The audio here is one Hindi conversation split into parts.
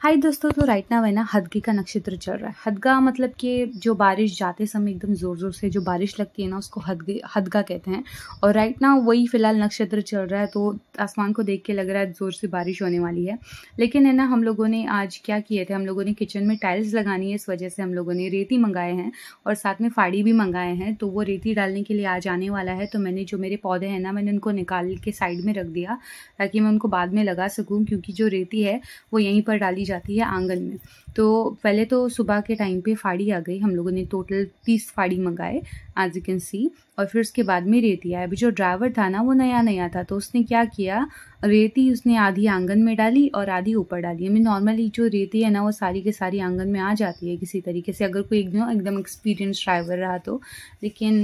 हाय दोस्तों तो राइट ना है ना हदगी का नक्षत्र चल रहा है हदगा मतलब कि जो बारिश जाते समय एकदम ज़ोर ज़ोर से जो बारिश लगती है ना उसको हदगे हदगा कहते हैं और राइट ना वही फ़िलहाल नक्षत्र चल रहा है तो आसमान को देख के लग रहा है ज़ोर से बारिश होने वाली है लेकिन है ना हम लोगों ने आज क्या किए थे हम लोगों ने किचन में टाइल्स लगानी है इस वजह से हम लोगों ने रेती मंगाए हैं और साथ में फाड़ी भी मंगाए हैं तो वो रेती डालने के लिए आज आने वाला है तो मैंने जो मेरे पौधे हैं ना मैंने उनको निकाल के साइड में रख दिया ताकि मैं उनको बाद में लगा सकूँ क्योंकि जो रेती है वो यहीं पर डाली डाली जाती है आंगन में तो पहले तो सुबह के टाइम पे फाड़ी आ गई हम लोगों ने टोटल तीस फाड़ी मंगाए एज यू कैन सी और फिर उसके बाद में रेती आया अभी जो ड्राइवर था ना वो नया नया था तो उसने क्या किया रेती उसने आधी आंगन में डाली और आधी ऊपर डाली हमें नॉर्मली जो रेती है ना वो सारी के सारी आंगन में आ जाती है किसी तरीके से अगर कोई एकदम एक्सपीरियंस ड्राइवर रहा तो लेकिन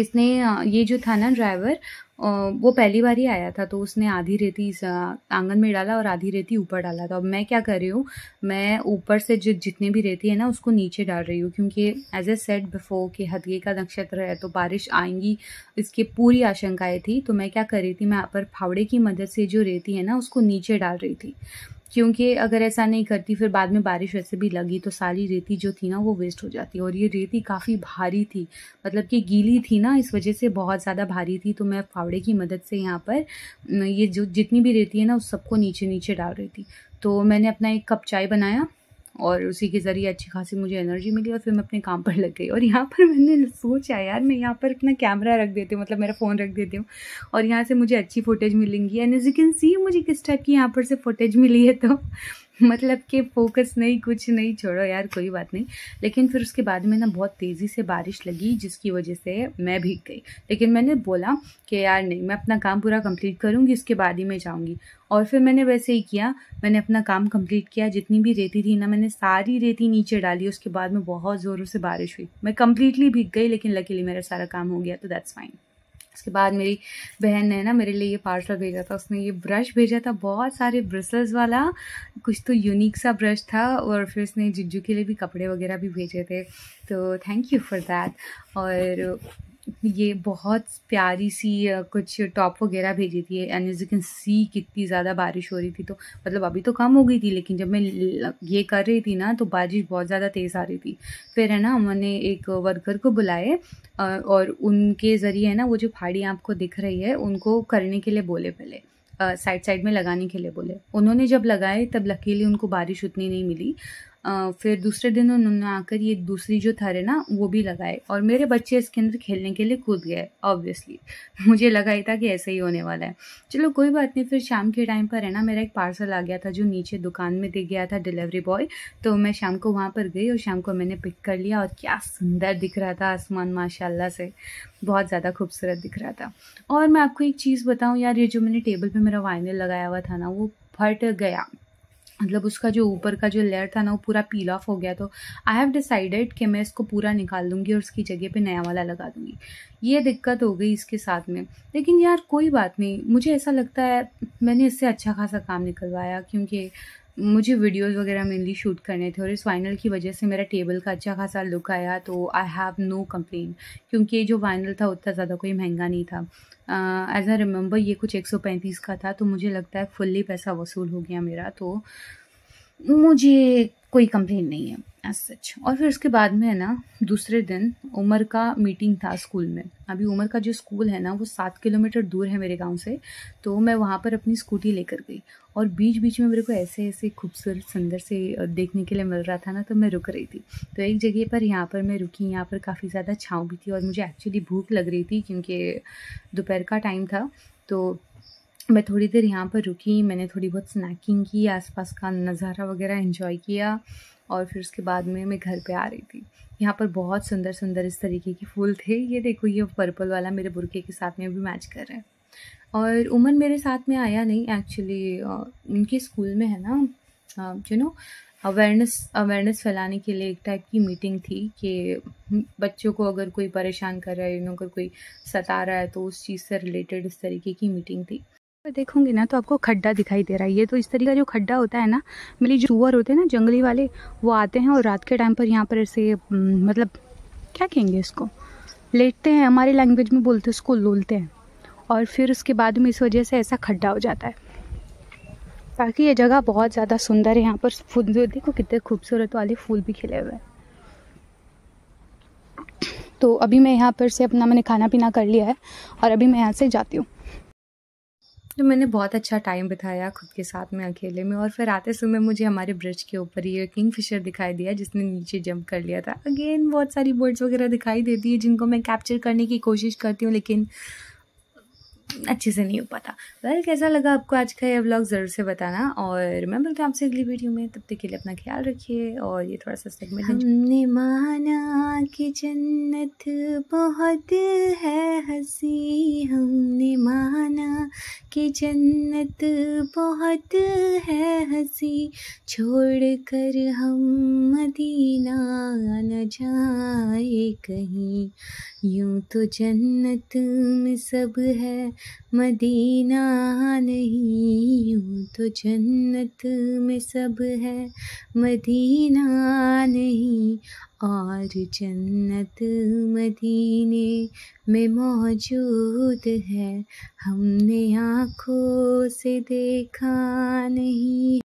इसने ये जो था ना ड्राइवर वो पहली बार ही आया था तो उसने आधी रेती आंगन में डाला और आधी रेती ऊपर डाला था अब मैं क्या कर रही हूँ मैं ऊपर से जि, जितनी भी रेती है ना उसको नीचे डाल रही हूँ क्योंकि एज ए सेट बिफोर कि हदगे का नक्षत्र है तो बारिश आएंगी इसकी पूरी आशंकाएँ थी तो मैं क्या कर रही थी मैं यहाँ पर फावड़े की मदद से जो रेती है ना उसको नीचे डाल रही थी क्योंकि अगर ऐसा नहीं करती फिर बाद में बारिश वैसे भी लगी तो सारी रेती जो थी ना वो वेस्ट हो जाती और ये रेती काफ़ी भारी थी मतलब कि गीली थी ना इस वजह से बहुत ज़्यादा भारी थी तो मैं फावड़े की मदद से यहाँ पर ये जो जितनी भी रेती है ना उस सबको नीचे नीचे डाल रही थी तो मैंने अपना एक कप चाय बनाया और उसी के ज़रिए अच्छी खासी मुझे एनर्जी मिली और फिर मैं अपने काम पर लग गई और यहाँ पर मैंने सोचा यार मैं यहाँ पर अपना कैमरा रख देती हूँ मतलब मेरा फ़ोन रख देती हूँ और यहाँ से मुझे अच्छी फुटेज मिलेंगी and as you can see मुझे किस टाइप की यहाँ पर से फुटेज मिली है तो मतलब कि फोकस नहीं कुछ नहीं छोड़ो यार कोई बात नहीं लेकिन फिर उसके बाद में ना बहुत तेज़ी से बारिश लगी जिसकी वजह से मैं भीग गई लेकिन मैंने बोला कि यार नहीं मैं अपना काम पूरा कंप्लीट करूँगी उसके बाद ही मैं जाऊँगी और फिर मैंने वैसे ही किया मैंने अपना काम कंप्लीट किया जितनी भी रेती थी ना मैंने सारी रेती नीचे डाली उसके बाद में बहुत ज़ोरों से बारिश हुई मैं कम्प्लीटली भीग गई लेकिन लकीली मेरा सारा काम हो गया तो दैट्स फाइन उसके बाद मेरी बहन ने ना मेरे लिए ये पार्सल भेजा था उसने ये ब्रश भेजा था बहुत सारे ब्रसल्स वाला कुछ तो यूनिक सा ब्रश था और फिर उसने जिज्जू के लिए भी कपड़े वगैरह भी भेजे थे तो थैंक यू फॉर दैट और ये बहुत प्यारी सी कुछ टॉप वगैरह भेजी थी and as you can see कितनी ज़्यादा बारिश हो रही थी तो मतलब अभी तो कम हो गई थी लेकिन जब मैं ये कर रही थी ना तो बारिश बहुत ज़्यादा तेज़ आ रही थी फिर है ना हमने एक वर्कर को बुलाए और उनके ज़रिए है ना वो जो फाड़ी आपको दिख रही है उनको करने के लिए बोले पहले साइड साइड में लगाने के लिए बोले उन्होंने जब लगाए तब लकीली उनको बारिश उतनी नहीं मिली फिर दूसरे दिन उन्होंने आकर ये दूसरी जो थर है ना वो भी लगाए और मेरे बच्चे इसके अंदर खेलने के लिए कूद गए ऑब्वियसली मुझे लगा ही था कि ऐसे ही होने वाला है चलो कोई बात नहीं फिर शाम के टाइम पर है ना मेरा एक पार्सल आ गया था जो नीचे दुकान में दिख गया था डिलीवरी बॉय तो मैं शाम को वहाँ पर गई और शाम को मैंने पिक कर लिया और क्या सुंदर दिख रहा था आसमान माशाला से बहुत ज़्यादा खूबसूरत दिख रहा था और मैं आपको एक चीज़ बताऊँ यार ये जो मैंने टेबल पर मेरा वाइनल लगाया हुआ था ना वो फट गया मतलब उसका जो ऊपर का जो लेयर था ना वो पूरा पील ऑफ हो गया तो आई हैव डिसाइडेड कि मैं इसको पूरा निकाल दूंगी और उसकी जगह पे नया वाला लगा दूंगी ये दिक्कत हो गई इसके साथ में लेकिन यार कोई बात नहीं मुझे ऐसा लगता है मैंने इससे अच्छा खासा काम निकलवाया क्योंकि मुझे वीडियोस वगैरह मेनली शूट करने थे और इस वाइनल की वजह से मेरा टेबल का अच्छा खासा लुक आया तो आई हैव नो कंप्लेन क्योंकि ये जो वाइनल था उतना ज़्यादा कोई महंगा नहीं था एज आई रिमेंबर ये कुछ एक का था तो मुझे लगता है फुल्ली पैसा वसूल हो गया मेरा तो मुझे कोई कंप्लेन नहीं है एज सच और फिर उसके बाद में है ना दूसरे दिन उमर का मीटिंग था स्कूल में अभी उमर का जो स्कूल है ना वो सात किलोमीटर दूर है मेरे गांव से तो मैं वहाँ पर अपनी स्कूटी लेकर गई और बीच बीच में मेरे को ऐसे ऐसे खूबसूरत सुंदर से देखने के लिए मिल रहा था ना तो मैं रुक रही थी तो एक जगह पर यहाँ पर मैं रुकी यहाँ पर काफ़ी ज़्यादा छाँव भी थी और मुझे एक्चुअली भूख लग रही थी क्योंकि दोपहर का टाइम था तो मैं थोड़ी देर यहाँ पर रुकी मैंने थोड़ी बहुत स्नैकिंग की आसपास का नज़ारा वगैरह इन्जॉय किया और फिर उसके बाद में मैं घर पे आ रही थी यहाँ पर बहुत सुंदर सुंदर इस तरीके के फूल थे ये देखो ये पर्पल वाला मेरे बुरके के साथ में भी मैच कर रहे हैं और उमन मेरे साथ में आया नहीं एक्चुअली उनके स्कूल में है ना यू नो अवेयरनेस अवेयरनेस फैलाने के लिए एक टाइप की मीटिंग थी कि बच्चों को अगर कोई परेशान कर रहा है यू नो अगर कोई सता रहा है तो उस चीज़ से रिलेटेड इस तरीके की मीटिंग थी पर देखोगे ना तो आपको खड्डा दिखाई दे रहा है ये तो इस तरीके का जो खड्डा होता है ना मेरे जो सुअर होते हैं ना जंगली वाले वो आते हैं और रात के टाइम पर यहाँ पर ऐसे मतलब क्या कहेंगे इसको लेटते हैं हमारे लैंग्वेज में बोलते हैं उसको लोलते हैं और फिर उसके बाद में इस वजह से ऐसा खड्डा हो जाता है ताकि ये जगह बहुत ज़्यादा सुंदर है यहाँ पर फूल देखो कितने खूबसूरत वाले फूल भी खिले हुए हैं तो अभी मैं यहाँ पर से अपना मैंने खाना पीना कर लिया है और अभी मैं यहाँ से जाती हूँ तो मैंने बहुत अच्छा टाइम बिताया खुद के साथ में अकेले में और फिर आते समय मुझे हमारे ब्रिज के ऊपर ये किंग फिशर दिखाई दिया जिसने नीचे जंप कर लिया था अगेन बहुत सारी बर्ड्स वगैरह दिखाई देती है जिनको मैं कैप्चर करने की कोशिश करती हूँ लेकिन अच्छे से नहीं हो पाता वेल well, कैसा लगा आपको आज का ये व्लॉग ज़रूर से बताना और मैं बोलती हूँ आपसे अगली वीडियो में तब तक के लिए अपना ख्याल रखिए और ये थोड़ा सा सेगमेंट हमने माना कि जन्नत बहुत है हंसी हमने कि जन्नत बहुत है हसी छोड़ कर हम मदीना न जाए कहीं यूं तो जन्नत में सब है मदीना नहीं यूं तो जन्नत में सब है मदीना नहीं और जन्नत मदीने में मौजूद है हमने आँखों से देखा नहीं